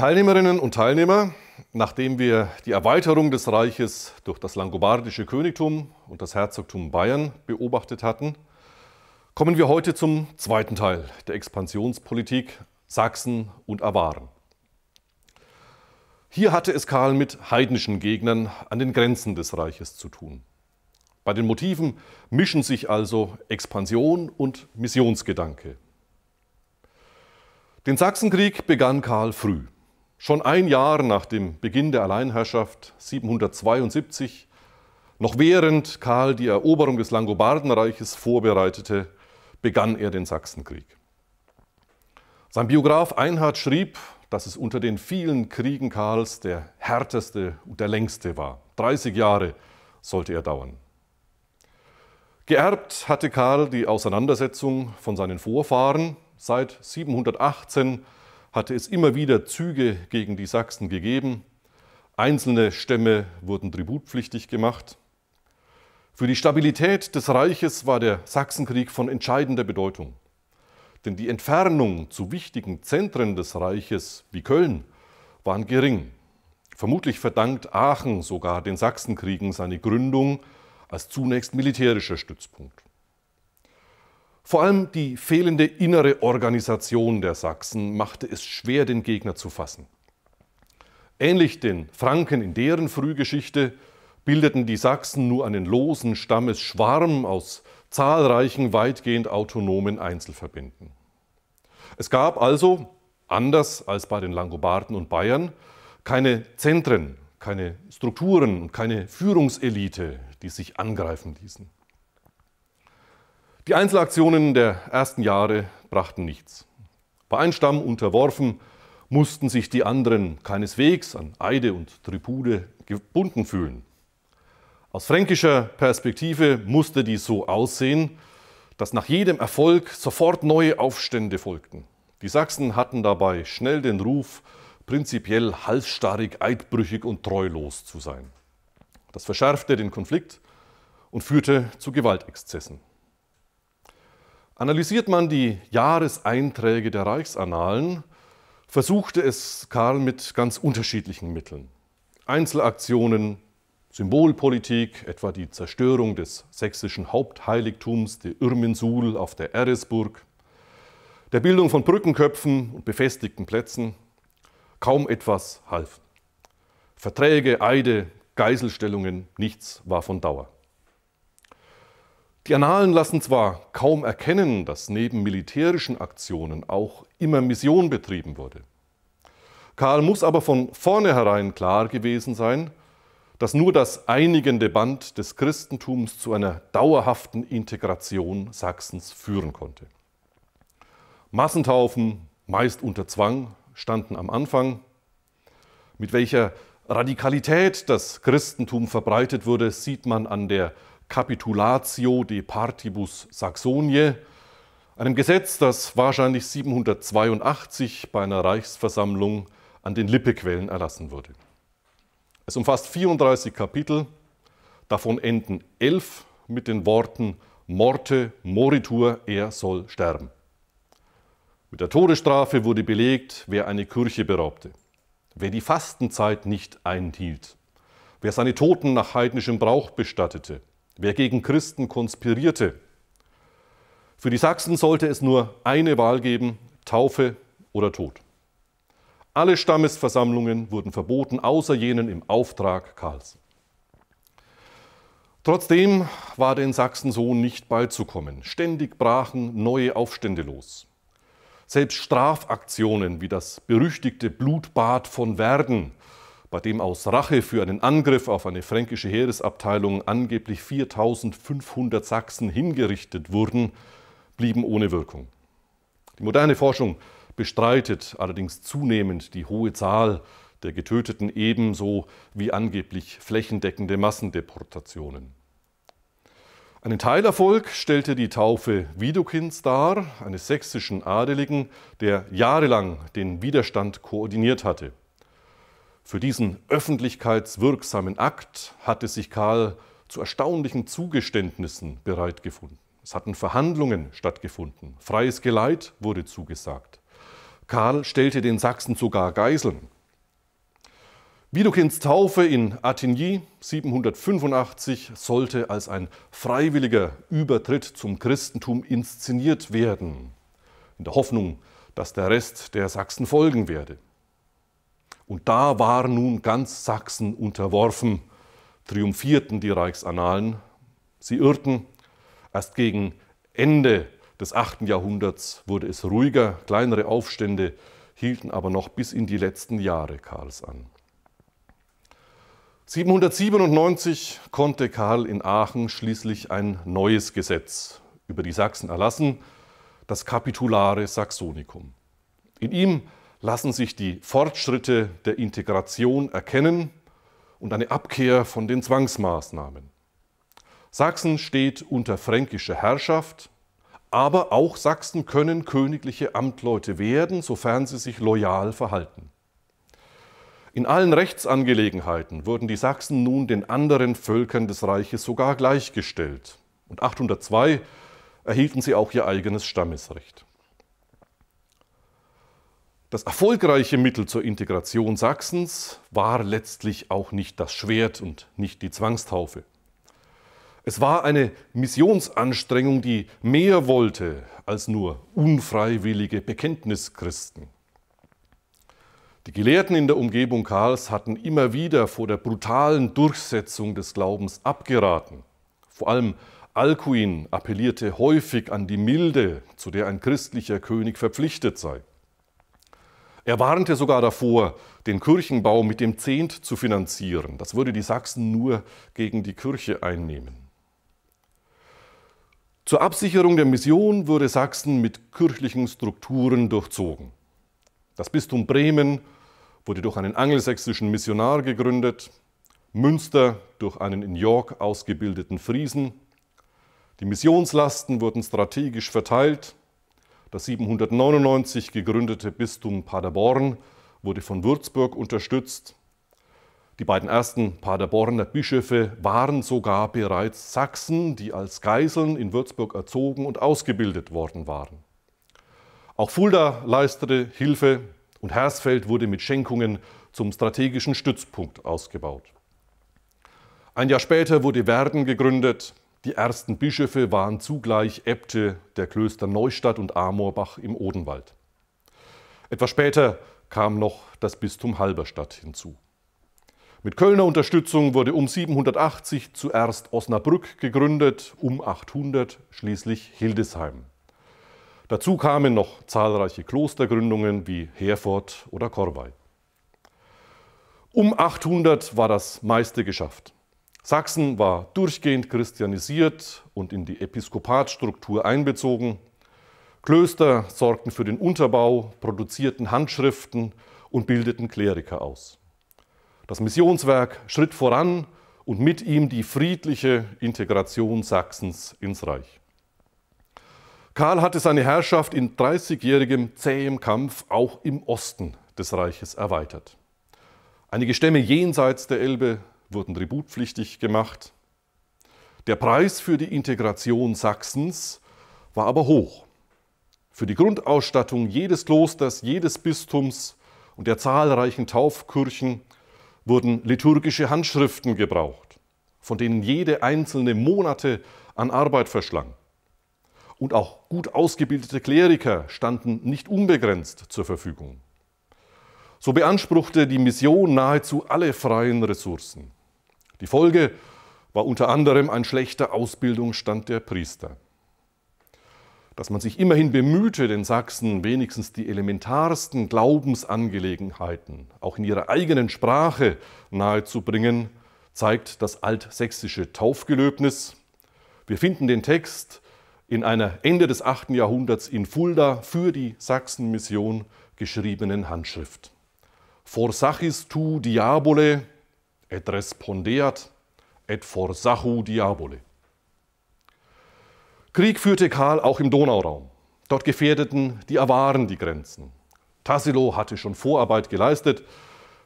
Teilnehmerinnen und Teilnehmer, nachdem wir die Erweiterung des Reiches durch das langobardische Königtum und das Herzogtum Bayern beobachtet hatten, kommen wir heute zum zweiten Teil der Expansionspolitik Sachsen und Awaren. Hier hatte es Karl mit heidnischen Gegnern an den Grenzen des Reiches zu tun. Bei den Motiven mischen sich also Expansion und Missionsgedanke. Den Sachsenkrieg begann Karl früh. Schon ein Jahr nach dem Beginn der Alleinherrschaft 772, noch während Karl die Eroberung des Langobardenreiches vorbereitete, begann er den Sachsenkrieg. Sein Biograf Einhard schrieb, dass es unter den vielen Kriegen Karls der härteste und der längste war. 30 Jahre sollte er dauern. Geerbt hatte Karl die Auseinandersetzung von seinen Vorfahren. Seit 718 hatte es immer wieder Züge gegen die Sachsen gegeben. Einzelne Stämme wurden tributpflichtig gemacht. Für die Stabilität des Reiches war der Sachsenkrieg von entscheidender Bedeutung. Denn die Entfernung zu wichtigen Zentren des Reiches wie Köln waren gering. Vermutlich verdankt Aachen sogar den Sachsenkriegen seine Gründung als zunächst militärischer Stützpunkt. Vor allem die fehlende innere Organisation der Sachsen machte es schwer, den Gegner zu fassen. Ähnlich den Franken in deren Frühgeschichte bildeten die Sachsen nur einen losen Stammesschwarm aus zahlreichen weitgehend autonomen Einzelverbänden. Es gab also, anders als bei den Langobarden und Bayern, keine Zentren, keine Strukturen und keine Führungselite, die sich angreifen ließen. Die Einzelaktionen der ersten Jahre brachten nichts. Bei einem Stamm unterworfen mussten sich die anderen keineswegs an Eide und Tribute gebunden fühlen. Aus fränkischer Perspektive musste dies so aussehen, dass nach jedem Erfolg sofort neue Aufstände folgten. Die Sachsen hatten dabei schnell den Ruf, prinzipiell halsstarrig, eidbrüchig und treulos zu sein. Das verschärfte den Konflikt und führte zu Gewaltexzessen. Analysiert man die Jahreseinträge der Reichsannalen, versuchte es Karl mit ganz unterschiedlichen Mitteln. Einzelaktionen, Symbolpolitik, etwa die Zerstörung des sächsischen Hauptheiligtums der Irminsul auf der Eresburg, der Bildung von Brückenköpfen und befestigten Plätzen, kaum etwas half. Verträge, Eide, Geiselstellungen, nichts war von Dauer. Die Annalen lassen zwar kaum erkennen, dass neben militärischen Aktionen auch immer Mission betrieben wurde. Karl muss aber von vornherein klar gewesen sein, dass nur das einigende Band des Christentums zu einer dauerhaften Integration Sachsens führen konnte. Massentaufen, meist unter Zwang, standen am Anfang. Mit welcher Radikalität das Christentum verbreitet wurde, sieht man an der Capitulatio de Partibus Saxoniae, einem Gesetz, das wahrscheinlich 782 bei einer Reichsversammlung an den Lippequellen erlassen wurde. Es umfasst 34 Kapitel, davon enden elf mit den Worten Morte moritur, er soll sterben. Mit der Todesstrafe wurde belegt, wer eine Kirche beraubte, wer die Fastenzeit nicht einhielt, wer seine Toten nach heidnischem Brauch bestattete, wer gegen Christen konspirierte. Für die Sachsen sollte es nur eine Wahl geben, Taufe oder Tod. Alle Stammesversammlungen wurden verboten, außer jenen im Auftrag Karls. Trotzdem war den Sachsen so nicht beizukommen. Ständig brachen neue Aufstände los. Selbst Strafaktionen wie das berüchtigte Blutbad von Werden bei dem aus Rache für einen Angriff auf eine fränkische Heeresabteilung angeblich 4500 Sachsen hingerichtet wurden, blieben ohne Wirkung. Die moderne Forschung bestreitet allerdings zunehmend die hohe Zahl der Getöteten ebenso wie angeblich flächendeckende Massendeportationen. Einen Teilerfolg stellte die Taufe Widukins dar, eines sächsischen Adeligen, der jahrelang den Widerstand koordiniert hatte. Für diesen öffentlichkeitswirksamen Akt hatte sich Karl zu erstaunlichen Zugeständnissen bereitgefunden. Es hatten Verhandlungen stattgefunden. Freies Geleit wurde zugesagt. Karl stellte den Sachsen sogar Geiseln. Widukins Taufe in Attigny 785 sollte als ein freiwilliger Übertritt zum Christentum inszeniert werden, in der Hoffnung, dass der Rest der Sachsen folgen werde. Und da war nun ganz Sachsen unterworfen, triumphierten die Reichsannalen. Sie irrten. Erst gegen Ende des 8. Jahrhunderts wurde es ruhiger, kleinere Aufstände hielten aber noch bis in die letzten Jahre Karls an. 797 konnte Karl in Aachen schließlich ein neues Gesetz über die Sachsen erlassen, das Capitulare Saxonicum. In ihm lassen sich die Fortschritte der Integration erkennen und eine Abkehr von den Zwangsmaßnahmen. Sachsen steht unter fränkischer Herrschaft, aber auch Sachsen können königliche Amtleute werden, sofern sie sich loyal verhalten. In allen Rechtsangelegenheiten wurden die Sachsen nun den anderen Völkern des Reiches sogar gleichgestellt. Und 802 erhielten sie auch ihr eigenes Stammesrecht. Das erfolgreiche Mittel zur Integration Sachsens war letztlich auch nicht das Schwert und nicht die Zwangstaufe. Es war eine Missionsanstrengung, die mehr wollte als nur unfreiwillige Bekenntnischristen. Die Gelehrten in der Umgebung Karls hatten immer wieder vor der brutalen Durchsetzung des Glaubens abgeraten. Vor allem Alcuin appellierte häufig an die Milde, zu der ein christlicher König verpflichtet sei. Er warnte sogar davor, den Kirchenbau mit dem Zehnt zu finanzieren. Das würde die Sachsen nur gegen die Kirche einnehmen. Zur Absicherung der Mission wurde Sachsen mit kirchlichen Strukturen durchzogen. Das Bistum Bremen wurde durch einen angelsächsischen Missionar gegründet, Münster durch einen in York ausgebildeten Friesen. Die Missionslasten wurden strategisch verteilt das 799 gegründete Bistum Paderborn wurde von Würzburg unterstützt. Die beiden ersten Paderborner Bischöfe waren sogar bereits Sachsen, die als Geiseln in Würzburg erzogen und ausgebildet worden waren. Auch Fulda leistete Hilfe und Hersfeld wurde mit Schenkungen zum strategischen Stützpunkt ausgebaut. Ein Jahr später wurde Werden gegründet, die ersten Bischöfe waren zugleich Äbte der Klöster Neustadt und Amorbach im Odenwald. Etwas später kam noch das Bistum Halberstadt hinzu. Mit Kölner Unterstützung wurde um 780 zuerst Osnabrück gegründet, um 800 schließlich Hildesheim. Dazu kamen noch zahlreiche Klostergründungen wie Herford oder Korwei. Um 800 war das meiste geschafft. Sachsen war durchgehend christianisiert und in die Episkopatstruktur einbezogen. Klöster sorgten für den Unterbau, produzierten Handschriften und bildeten Kleriker aus. Das Missionswerk schritt voran und mit ihm die friedliche Integration Sachsens ins Reich. Karl hatte seine Herrschaft in 30-jährigem zähem Kampf auch im Osten des Reiches erweitert. Einige Stämme jenseits der Elbe wurden tributpflichtig gemacht. Der Preis für die Integration Sachsens war aber hoch. Für die Grundausstattung jedes Klosters, jedes Bistums und der zahlreichen Taufkirchen wurden liturgische Handschriften gebraucht, von denen jede einzelne Monate an Arbeit verschlang. Und auch gut ausgebildete Kleriker standen nicht unbegrenzt zur Verfügung. So beanspruchte die Mission nahezu alle freien Ressourcen. Die Folge war unter anderem ein schlechter Ausbildungsstand der Priester. Dass man sich immerhin bemühte, den Sachsen wenigstens die elementarsten Glaubensangelegenheiten auch in ihrer eigenen Sprache nahezubringen, zeigt das altsächsische Taufgelöbnis. Wir finden den Text in einer Ende des 8. Jahrhunderts in Fulda für die Sachsenmission geschriebenen Handschrift. Forsachis tu diabole et respondeat, et forsachu diabole. Krieg führte Karl auch im Donauraum. Dort gefährdeten die Awaren die Grenzen. Tassilo hatte schon Vorarbeit geleistet.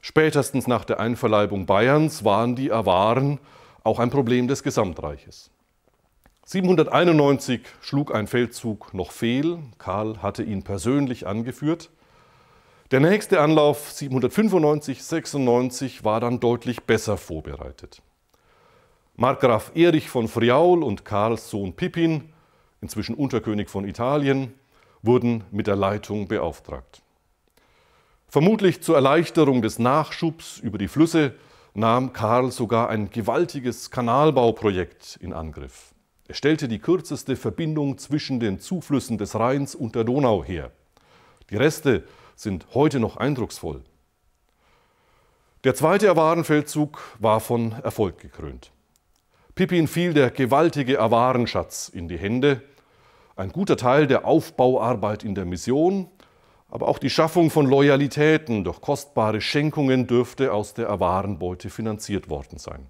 Spätestens nach der Einverleibung Bayerns waren die Awaren auch ein Problem des Gesamtreiches. 791 schlug ein Feldzug noch fehl. Karl hatte ihn persönlich angeführt. Der nächste Anlauf 795, 96 war dann deutlich besser vorbereitet. Markgraf Erich von Friaul und Karls Sohn Pippin, inzwischen Unterkönig von Italien, wurden mit der Leitung beauftragt. Vermutlich zur Erleichterung des Nachschubs über die Flüsse nahm Karl sogar ein gewaltiges Kanalbauprojekt in Angriff. Er stellte die kürzeste Verbindung zwischen den Zuflüssen des Rheins und der Donau her. Die Reste sind heute noch eindrucksvoll. Der zweite Awarenfeldzug war von Erfolg gekrönt. Pippin fiel der gewaltige Awarenschatz in die Hände, ein guter Teil der Aufbauarbeit in der Mission, aber auch die Schaffung von Loyalitäten durch kostbare Schenkungen dürfte aus der Awarenbeute finanziert worden sein.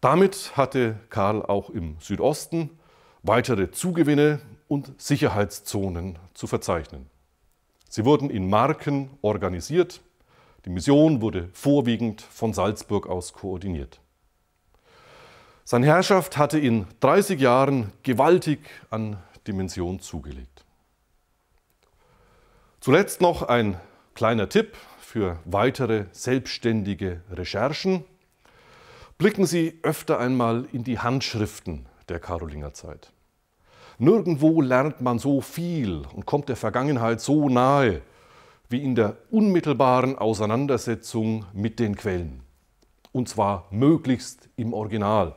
Damit hatte Karl auch im Südosten weitere Zugewinne und Sicherheitszonen zu verzeichnen. Sie wurden in Marken organisiert. Die Mission wurde vorwiegend von Salzburg aus koordiniert. Seine Herrschaft hatte in 30 Jahren gewaltig an Dimension zugelegt. Zuletzt noch ein kleiner Tipp für weitere selbstständige Recherchen. Blicken Sie öfter einmal in die Handschriften der Karolingerzeit. Zeit. Nirgendwo lernt man so viel und kommt der Vergangenheit so nahe wie in der unmittelbaren Auseinandersetzung mit den Quellen. Und zwar möglichst im Original.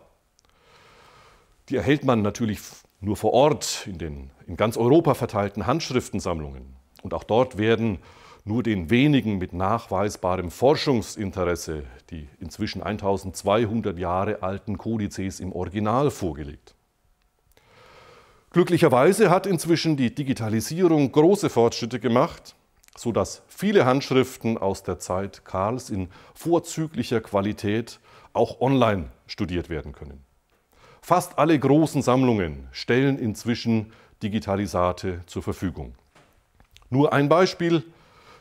Die erhält man natürlich nur vor Ort in den in ganz Europa verteilten Handschriftensammlungen. Und auch dort werden nur den wenigen mit nachweisbarem Forschungsinteresse die inzwischen 1200 Jahre alten Kodizes im Original vorgelegt. Glücklicherweise hat inzwischen die Digitalisierung große Fortschritte gemacht, sodass viele Handschriften aus der Zeit Karls in vorzüglicher Qualität auch online studiert werden können. Fast alle großen Sammlungen stellen inzwischen Digitalisate zur Verfügung. Nur ein Beispiel,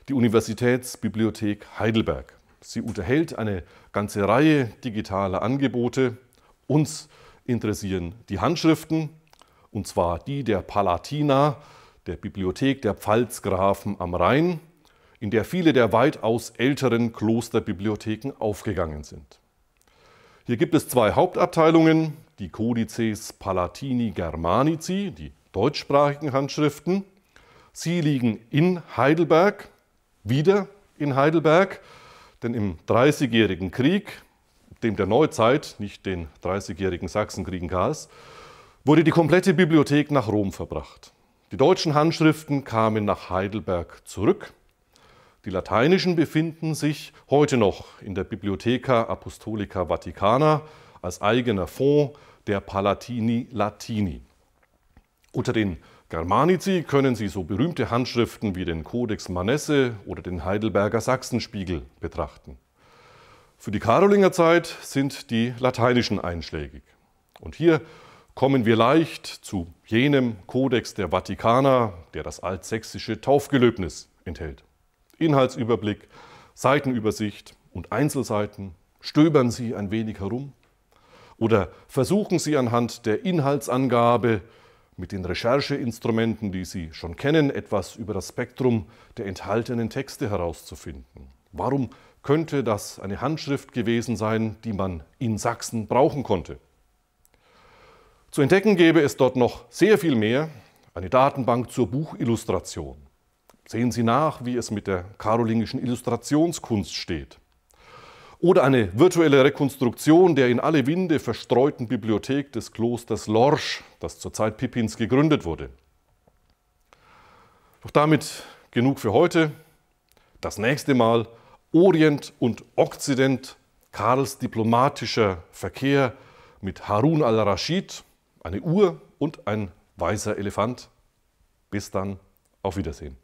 die Universitätsbibliothek Heidelberg. Sie unterhält eine ganze Reihe digitaler Angebote. Uns interessieren die Handschriften, und zwar die der Palatina, der Bibliothek der Pfalzgrafen am Rhein, in der viele der weitaus älteren Klosterbibliotheken aufgegangen sind. Hier gibt es zwei Hauptabteilungen, die Codices Palatini Germanici, die deutschsprachigen Handschriften. Sie liegen in Heidelberg, wieder in Heidelberg, denn im Dreißigjährigen Krieg, dem der Neuzeit, nicht den Dreißigjährigen Sachsenkriegen Karls, wurde die komplette Bibliothek nach Rom verbracht. Die deutschen Handschriften kamen nach Heidelberg zurück. Die lateinischen befinden sich heute noch in der Bibliotheca Apostolica Vaticana als eigener Fonds der Palatini Latini. Unter den Germanici können Sie so berühmte Handschriften wie den Codex Manesse oder den Heidelberger Sachsenspiegel betrachten. Für die Karolingerzeit sind die lateinischen einschlägig. Und hier kommen wir leicht zu jenem Kodex der Vatikaner, der das altsächsische Taufgelöbnis enthält. Inhaltsüberblick, Seitenübersicht und Einzelseiten. Stöbern Sie ein wenig herum oder versuchen Sie anhand der Inhaltsangabe mit den Rechercheinstrumenten, die Sie schon kennen, etwas über das Spektrum der enthaltenen Texte herauszufinden. Warum könnte das eine Handschrift gewesen sein, die man in Sachsen brauchen konnte? Zu entdecken gäbe es dort noch sehr viel mehr. Eine Datenbank zur Buchillustration. Sehen Sie nach, wie es mit der karolingischen Illustrationskunst steht. Oder eine virtuelle Rekonstruktion der in alle Winde verstreuten Bibliothek des Klosters Lorsch, das zur Zeit Pippins gegründet wurde. Doch damit genug für heute. Das nächste Mal Orient und Okzident, Karls diplomatischer Verkehr mit Harun al-Rashid eine Uhr und ein weißer Elefant. Bis dann, auf Wiedersehen.